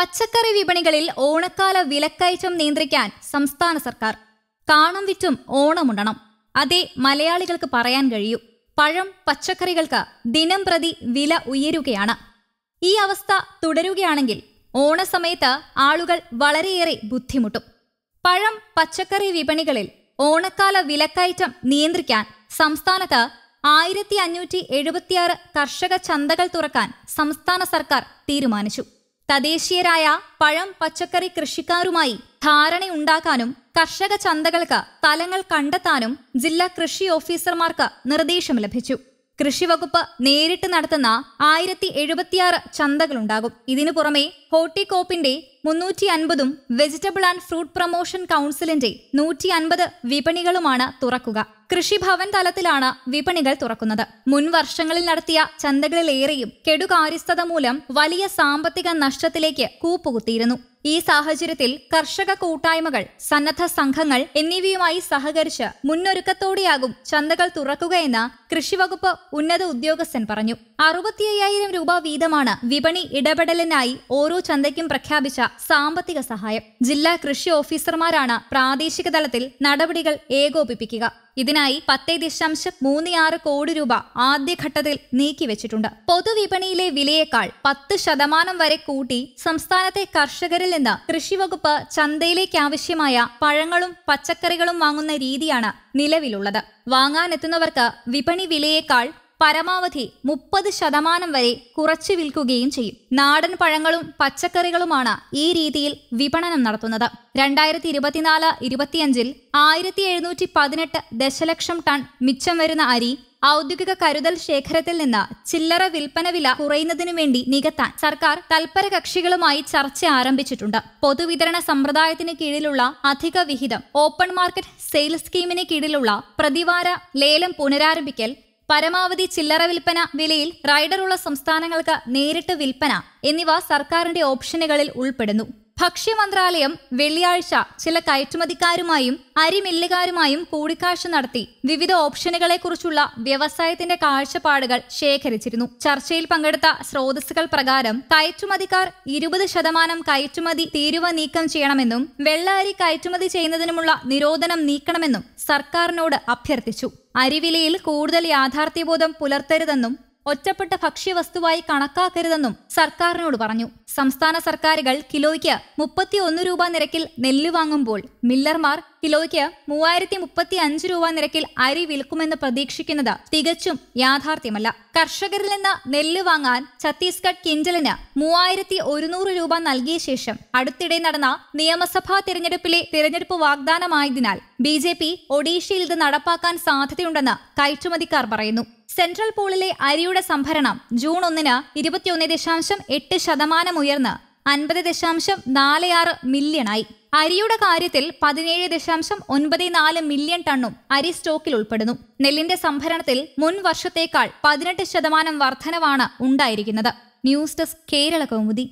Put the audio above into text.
പച്ചക്കറി വിപണികളിൽ ഓണക്കാല വിലക്കയറ്റം നിയന്ത്രിക്കാൻ സംസ്ഥാന സർക്കാർ കാണം വിറ്റും ഓണമുണ്ടണം അതേ മലയാളികൾക്ക് പറയാൻ കഴിയൂ പഴം പച്ചക്കറികൾക്ക് ദിനം പ്രതി വില ഉയരുകയാണ് ഈ അവസ്ഥ തുടരുകയാണെങ്കിൽ ഓണസമയത്ത് ആളുകൾ വളരെയേറെ ബുദ്ധിമുട്ടും പഴം പച്ചക്കറി വിപണികളിൽ ഓണക്കാല വിലക്കയറ്റം നിയന്ത്രിക്കാൻ സംസ്ഥാനത്ത് ആയിരത്തി അഞ്ഞൂറ്റി എഴുപത്തിയാറ് കർഷക ചന്തകൾ തുറക്കാൻ സംസ്ഥാന സർക്കാർ തീരുമാനിച്ചു തദ്ദേശീയരായ പഴം പച്ചക്കറി കൃഷിക്കാരുമായി ധാരണയുണ്ടാക്കാനും കർഷക ചന്തകൾക്ക് സ്ഥലങ്ങൾ കണ്ടെത്താനും ജില്ലാ കൃഷി ഓഫീസർമാർക്ക് നിർദ്ദേശം ലഭിച്ചു കൃഷിവകുപ്പ് നേരിട്ട് നടത്തുന്ന ആയിരത്തി എഴുപത്തിയാറ് ചന്തകളുണ്ടാകും ഇതിനു പുറമെ ഹോർട്ടികോപ്പിന്റെ മുന്നൂറ്റി അൻപതും വെജിറ്റബിൾ ആൻഡ് ഫ്രൂട്ട് പ്രൊമോഷൻ കൗൺസിലിന്റെ നൂറ്റി അൻപത് വിപണികളുമാണ് തുറക്കുക കൃഷിഭവൻ തലത്തിലാണ് വിപണികൾ തുറക്കുന്നത് മുൻ വർഷങ്ങളിൽ നടത്തിയ ചന്തകളിലേറെയും കെടുകാര്യസ്ഥത മൂലം വലിയ സാമ്പത്തിക നഷ്ടത്തിലേക്ക് കൂപ്പുകുത്തിയിരുന്നു ഈ സാഹചര്യത്തിൽ കർഷക കൂട്ടായ്മകൾ സന്നദ്ധ സംഘങ്ങൾ എന്നിവയുമായി സഹകരിച്ച് മുന്നൊരുക്കത്തോടെയാകും ചന്തകൾ തുറക്കുകയെന്ന് കൃഷിവകുപ്പ് ഉന്നത ഉദ്യോഗസ്ഥൻ പറഞ്ഞു അറുപത്തി രൂപ വീതമാണ് വിപണി ഇടപെടലിനായി ഓരോ ചന്തയ്ക്കും പ്രഖ്യാപിച്ച സാമ്പത്തിക സഹായം ജില്ലാ കൃഷി ഓഫീസർമാരാണ് പ്രാദേശിക തലത്തിൽ നടപടികൾ ഏകോപിപ്പിക്കുക ഇതിനായി പത്തേ ദശാംശം മൂന്ന് ആറ് കോടി രൂപ ആദ്യഘട്ടത്തിൽ നീക്കിവെച്ചിട്ടുണ്ട് പൊതുവിപണിയിലെ വിലയേക്കാൾ പത്ത് ശതമാനം വരെ കൂട്ടി സംസ്ഥാനത്തെ കർഷകരിൽ നിന്ന് കൃഷിവകുപ്പ് ചന്തയിലേക്ക് ആവശ്യമായ പഴങ്ങളും പച്ചക്കറികളും വാങ്ങുന്ന രീതിയാണ് നിലവിലുള്ളത് വാങ്ങാനെത്തുന്നവർക്ക് വിപണി വിലയേക്കാൾ പരമാവധി മുപ്പത് ശതമാനം വരെ കുറച്ച് വിൽക്കുകയും ചെയ്യും നാടൻ പഴങ്ങളും പച്ചക്കറികളുമാണ് ഈ രീതിയിൽ വിപണനം നടത്തുന്നത് രണ്ടായിരത്തി ഇരുപത്തിനാല് ഇരുപത്തിയഞ്ചിൽ ആയിരത്തി എഴുന്നൂറ്റി പതിനെട്ട് ദശലക്ഷം ടൺ മിച്ചം വരുന്ന അരി ഔദ്യോഗിക കരുതൽ ശേഖരത്തിൽ നിന്ന് ചില്ലറ വിൽപ്പന വില കുറയുന്നതിനു വേണ്ടി നികത്താൻ സർക്കാർ തൽപര കക്ഷികളുമായി ചർച്ച ആരംഭിച്ചിട്ടുണ്ട് പൊതുവിതരണ സമ്പ്രദായത്തിന് കീഴിലുള്ള അധിക വിഹിതം ഓപ്പൺ മാർക്കറ്റ് സെയിൽ സ്കീമിന് കീഴിലുള്ള പ്രതിവാര ലേലം പുനരാരംഭിക്കൽ പരമാവധി ചില്ലറ വിൽപ്പന വിലയിൽ റൈഡറുള്ള സംസ്ഥാനങ്ങൾക്ക് നേരിട്ട് വിൽപ്പന എന്നിവ സർക്കാരിന്റെ ഓപ്ഷനുകളിൽ ഉൾപ്പെടുന്നു ഭക്ഷ്യ മന്ത്രാലയം വെള്ളിയാഴ്ച ചില കയറ്റുമതിക്കാരുമായും അരിമില്ലുകാരുമായും കൂടിക്കാഴ്ച നടത്തി വിവിധ ഓപ്ഷനുകളെക്കുറിച്ചുള്ള വ്യവസായത്തിന്റെ കാഴ്ചപ്പാടുകൾ ശേഖരിച്ചിരുന്നു ചർച്ചയിൽ പങ്കെടുത്ത സ്രോതസ്സുകൾ പ്രകാരം കയറ്റുമതിക്കാർ ഇരുപത് ശതമാനം കയറ്റുമതി തീരുവ നീക്കം ചെയ്യണമെന്നും വെള്ള അരി കയറ്റുമതി ചെയ്യുന്നതിനുമുള്ള നിരോധനം നീക്കണമെന്നും സർക്കാരിനോട് അഭ്യർത്ഥിച്ചു അരിവിലയിൽ കൂടുതൽ യാഥാർത്ഥ്യബോധം പുലർത്തരുതെന്നും ഒറ്റപ്പെട്ട ഭക്ഷ്യവസ്തുവായി കണക്കാക്കരുതെന്നും സർക്കാരിനോട് പറഞ്ഞു സംസ്ഥാന സർക്കാരുകൾ കിലോയ്ക്ക് മുപ്പത്തിയൊന്ന് രൂപ നിരക്കിൽ നെല്ല് വാങ്ങുമ്പോൾ മില്ലർമാർ കിലോയ്ക്ക് മൂവായിരത്തി മുപ്പത്തി അഞ്ച് രൂപ നിരക്കിൽ അരി വിൽക്കുമെന്ന് പ്രതീക്ഷിക്കുന്നത് തികച്ചും യാഥാർത്ഥ്യമല്ല കർഷകരിൽ നിന്ന് നെല്ല് വാങ്ങാൻ ഛത്തീസ്ഗഡ് കിഞ്ചലിന് മൂവായിരത്തി ഒരുന്നൂറ് രൂപ നൽകിയ ശേഷം അടുത്തിടെ നടന്ന നിയമസഭാ തിരഞ്ഞെടുപ്പിലെ തിരഞ്ഞെടുപ്പ് വാഗ്ദാനമായതിനാൽ ബി ജെ പി ഒഡീഷയിൽ ഇത് നടപ്പാക്കാൻ സാധ്യതയുണ്ടെന്ന് കയറ്റുമതിക്കാർ പറയുന്നു സെൻട്രൽ പൂളിലെ അരിയുടെ സംഭരണം ജൂൺ ഒന്നിന് ഇരുപത്തിയൊന്ന് ദശാംശം എട്ട് ശതമാനം ഉയർന്ന് അൻപത് ദശാംശം നാല് ആറ് മില്യണായി അരിയുടെ കാര്യത്തിൽ പതിനേഴ് ദശാംശം ഒൻപത് നാല് മില്യൺ ടണ്ണും അരി സ്റ്റോക്കിൽ ഉൾപ്പെടുന്നു നെല്ലിന്റെ സംഭരണത്തിൽ മുൻ വർഷത്തേക്കാൾ പതിനെട്ട് ശതമാനം വർധനവാണ് ഉണ്ടായിരിക്കുന്നത് ന്യൂസ് ഡെസ്ക് കേരള കൗമുദി